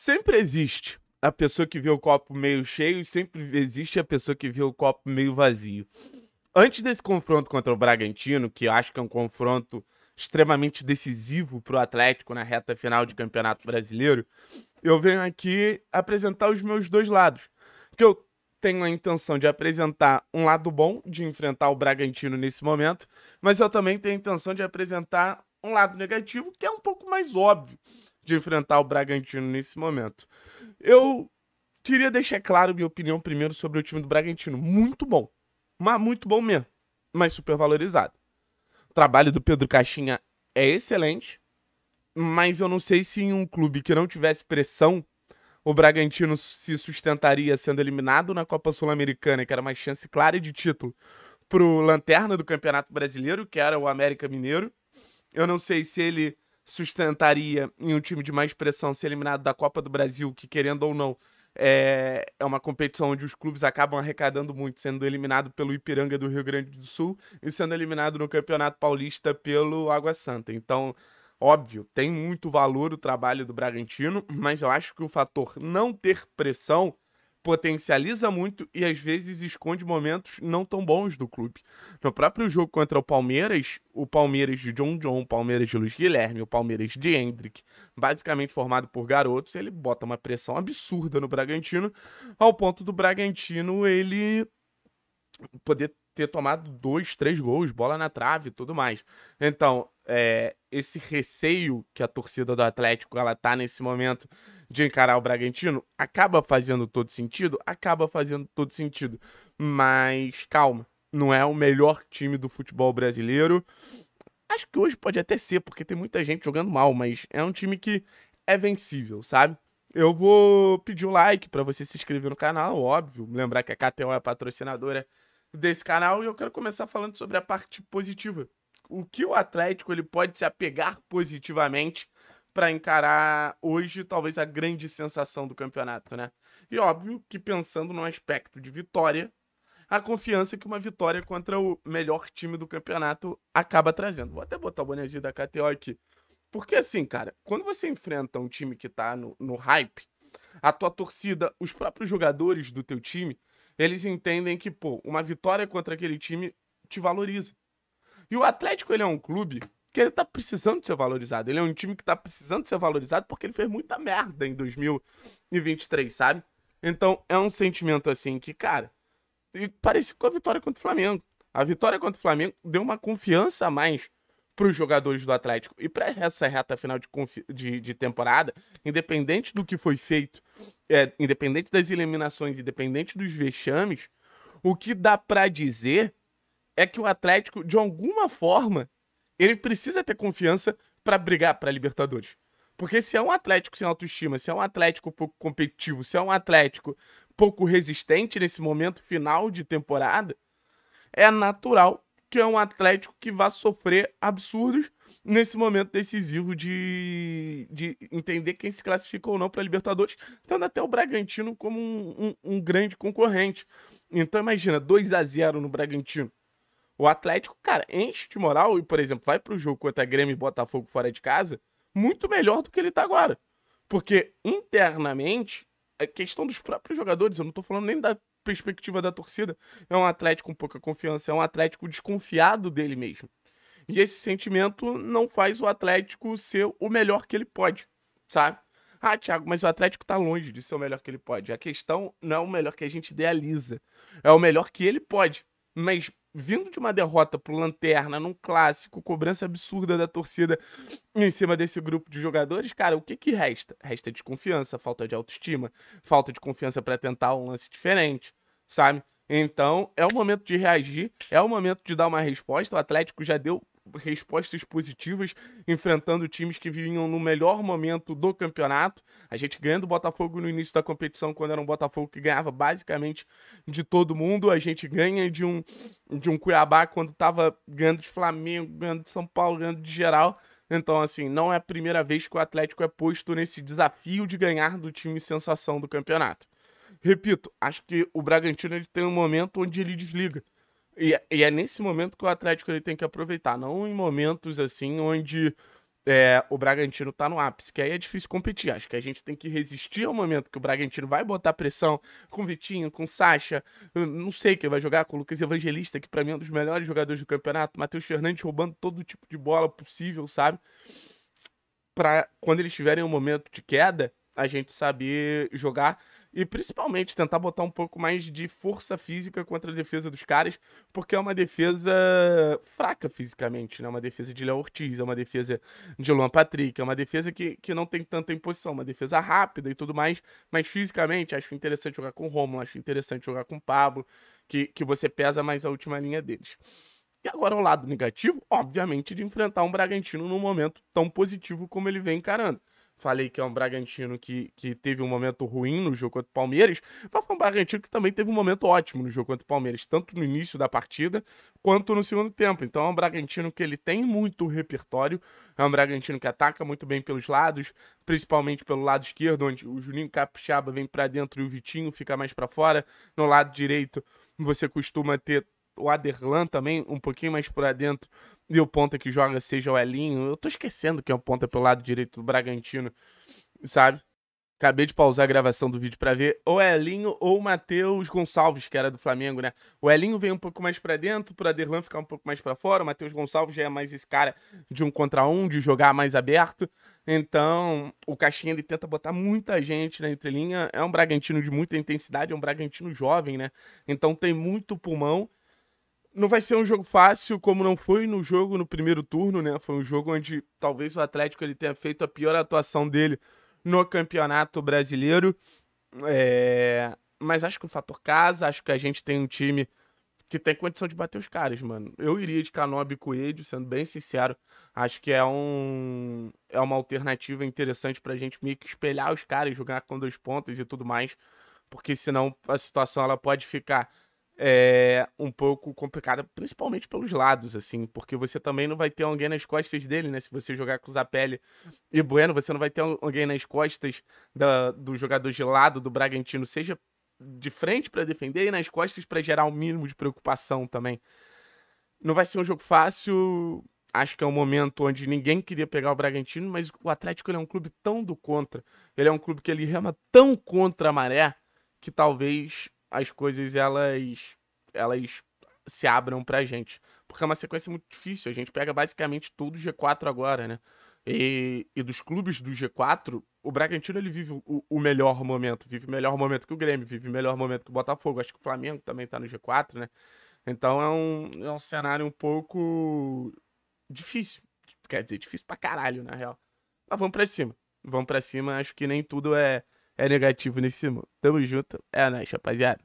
Sempre existe a pessoa que vê o copo meio cheio, e sempre existe a pessoa que vê o copo meio vazio. Antes desse confronto contra o Bragantino, que eu acho que é um confronto extremamente decisivo para o Atlético na reta final de Campeonato Brasileiro, eu venho aqui apresentar os meus dois lados. Que eu tenho a intenção de apresentar um lado bom de enfrentar o Bragantino nesse momento, mas eu também tenho a intenção de apresentar um lado negativo que é um pouco mais óbvio de enfrentar o Bragantino nesse momento. Eu queria deixar claro minha opinião primeiro sobre o time do Bragantino. Muito bom. Mas muito bom mesmo. Mas super valorizado. O trabalho do Pedro Caixinha é excelente. Mas eu não sei se em um clube que não tivesse pressão, o Bragantino se sustentaria sendo eliminado na Copa Sul-Americana, que era uma chance clara de título, pro Lanterna do Campeonato Brasileiro, que era o América Mineiro. Eu não sei se ele sustentaria em um time de mais pressão ser eliminado da Copa do Brasil, que querendo ou não, é, é uma competição onde os clubes acabam arrecadando muito, sendo eliminado pelo Ipiranga do Rio Grande do Sul e sendo eliminado no Campeonato Paulista pelo Água Santa. Então, óbvio, tem muito valor o trabalho do Bragantino, mas eu acho que o fator não ter pressão potencializa muito e às vezes esconde momentos não tão bons do clube. No próprio jogo contra o Palmeiras, o Palmeiras de John John, o Palmeiras de Luiz Guilherme, o Palmeiras de Hendrick, basicamente formado por garotos, ele bota uma pressão absurda no Bragantino, ao ponto do Bragantino ele poder ter tomado dois, três gols, bola na trave e tudo mais. Então, é, esse receio que a torcida do Atlético ela tá nesse momento de encarar o Bragantino, acaba fazendo todo sentido, acaba fazendo todo sentido. Mas calma, não é o melhor time do futebol brasileiro. Acho que hoje pode até ser, porque tem muita gente jogando mal, mas é um time que é vencível, sabe? Eu vou pedir um like para você se inscrever no canal, óbvio. Lembrar que a KTO é a patrocinadora desse canal e eu quero começar falando sobre a parte positiva. O que o Atlético ele pode se apegar positivamente para encarar hoje talvez a grande sensação do campeonato, né? E óbvio que pensando no aspecto de vitória, a confiança que uma vitória contra o melhor time do campeonato acaba trazendo. Vou até botar o bonezinho da KTO aqui. Porque assim, cara, quando você enfrenta um time que tá no, no hype, a tua torcida, os próprios jogadores do teu time, eles entendem que, pô, uma vitória contra aquele time te valoriza. E o Atlético, ele é um clube que ele tá precisando ser valorizado. Ele é um time que tá precisando ser valorizado porque ele fez muita merda em 2023, sabe? Então é um sentimento assim que, cara, e parece com a vitória contra o Flamengo. A vitória contra o Flamengo deu uma confiança a mais para os jogadores do Atlético. E para essa reta final de, de, de, temporada, independente do que foi feito, é, independente das eliminações, independente dos vexames, o que dá para dizer é que o Atlético, de alguma forma, ele precisa ter confiança para brigar para Libertadores. Porque se é um Atlético sem autoestima, se é um Atlético pouco competitivo, se é um Atlético pouco resistente nesse momento final de temporada, é natural que é um Atlético que vá sofrer absurdos nesse momento decisivo de, de entender quem se classifica ou não para Libertadores, tendo até o Bragantino como um, um, um grande concorrente. Então imagina, 2 a 0 no Bragantino. O Atlético, cara, enche de moral e, por exemplo, vai pro jogo contra Grêmio e Botafogo fora de casa muito melhor do que ele tá agora. Porque internamente, a é questão dos próprios jogadores, eu não tô falando nem da perspectiva da torcida, é um Atlético com pouca confiança, é um Atlético desconfiado dele mesmo. E esse sentimento não faz o Atlético ser o melhor que ele pode, sabe? Ah, Thiago, mas o Atlético tá longe de ser o melhor que ele pode. A questão não é o melhor que a gente idealiza, é o melhor que ele pode. Mas vindo de uma derrota pro Lanterna num clássico, cobrança absurda da torcida em cima desse grupo de jogadores, cara, o que que resta? Resta desconfiança, falta de autoestima, falta de confiança para tentar um lance diferente, sabe? Então, é o momento de reagir, é o momento de dar uma resposta. O Atlético já deu respostas positivas, enfrentando times que vinham no melhor momento do campeonato. A gente ganhando o Botafogo no início da competição, quando era um Botafogo que ganhava basicamente de todo mundo. A gente ganha de um, de um Cuiabá quando estava ganhando de Flamengo, ganhando de São Paulo, ganhando de geral. Então, assim, não é a primeira vez que o Atlético é posto nesse desafio de ganhar do time sensação do campeonato. Repito, acho que o Bragantino ele tem um momento onde ele desliga. E, e, é nesse momento que o Atlético ele tem que aproveitar, não em momentos assim onde é, o Bragantino tá no ápice, que aí é difícil competir. Acho que a gente tem que resistir ao momento que o Bragantino vai botar pressão com o Vitinho, com o Sacha, hum, não sei quem vai jogar, com o Lucas Evangelista, que para mim é um dos melhores jogadores do campeonato, Matheus Fernandes roubando todo tipo de bola possível, sabe? para quando eles tiverem um momento de queda, a gente saber jogar e principalmente tentar botar um pouco mais de força física contra a defesa dos caras, porque é uma defesa fraca fisicamente, né? Uma defesa de Léo Ortiz, é uma defesa de Luan Patrick, é uma defesa que, que não tem tanta imposição, uma defesa rápida e tudo mais, mas fisicamente acho interessante jogar com o Romulo, acho interessante jogar com o Pablo, que, que você pesa mais a última linha deles. E agora o lado negativo, obviamente, de enfrentar um Bragantino num momento tão positivo como ele vem encarando falei que é um Bragantino que, que teve um momento ruim no jogo contra o Palmeiras, mas foi um Bragantino que também teve um momento ótimo no jogo contra o Palmeiras, tanto no início da partida quanto no segundo tempo. Então é um Bragantino que ele tem muito repertório, é um Bragantino que ataca muito bem pelos lados, principalmente pelo lado esquerdo, onde o Juninho Capixaba vem para dentro e o Vitinho fica mais para fora. No lado direito, você costuma ter o Aderlan também, um pouquinho mais por dentro, e o ponta que joga seja o Elinho. Eu tô esquecendo que é o ponta pelo lado direito do Bragantino, sabe? Acabei de pausar a gravação do vídeo para ver ou é Elinho ou o Matheus Gonçalves, que era do Flamengo, né? O Elinho vem um pouco mais para dentro, pro Aderlan ficar um pouco mais para fora. O Matheus Gonçalves já é mais esse cara de um contra um, de jogar mais aberto. Então, o Caixinha ele tenta botar muita gente na entrelinha. É um Bragantino de muita intensidade, é um Bragantino jovem, né? Então tem muito pulmão não vai ser um jogo fácil, como não foi no jogo no primeiro turno, né? Foi um jogo onde talvez o Atlético ele tenha feito a pior atuação dele no Campeonato Brasileiro. É... Mas acho que o fator casa, acho que a gente tem um time que tem condição de bater os caras, mano. Eu iria de Canobi e Coelho, sendo bem sincero. Acho que é um é uma alternativa interessante pra gente meio que espelhar os caras, jogar com dois pontos e tudo mais. Porque senão a situação ela pode ficar é um pouco complicada, principalmente pelos lados, assim, porque você também não vai ter alguém nas costas dele, né? Se você jogar com Zapelli e Bueno, você não vai ter alguém nas costas da, do jogador de lado do Bragantino, seja de frente para defender e nas costas para gerar o um mínimo de preocupação também. Não vai ser um jogo fácil. Acho que é um momento onde ninguém queria pegar o Bragantino, mas o Atlético ele é um clube tão do contra. Ele é um clube que ele rema tão contra a maré que talvez as coisas elas elas se abram pra gente. Porque é uma sequência muito difícil. A gente pega basicamente todo o G4 agora, né? E, e dos clubes do G4, o Bragantino ele vive o, o, melhor momento. Vive o melhor momento que o Grêmio, vive o melhor momento que o Botafogo. Acho que o Flamengo também tá no G4, né? Então é um, é um cenário um pouco difícil. Quer dizer, difícil pra caralho, na real. Mas vamos pra cima. Vamos pra cima. Acho que nem tudo é é negativo nesse mundo. Tamo junto, é nóis, rapaziada.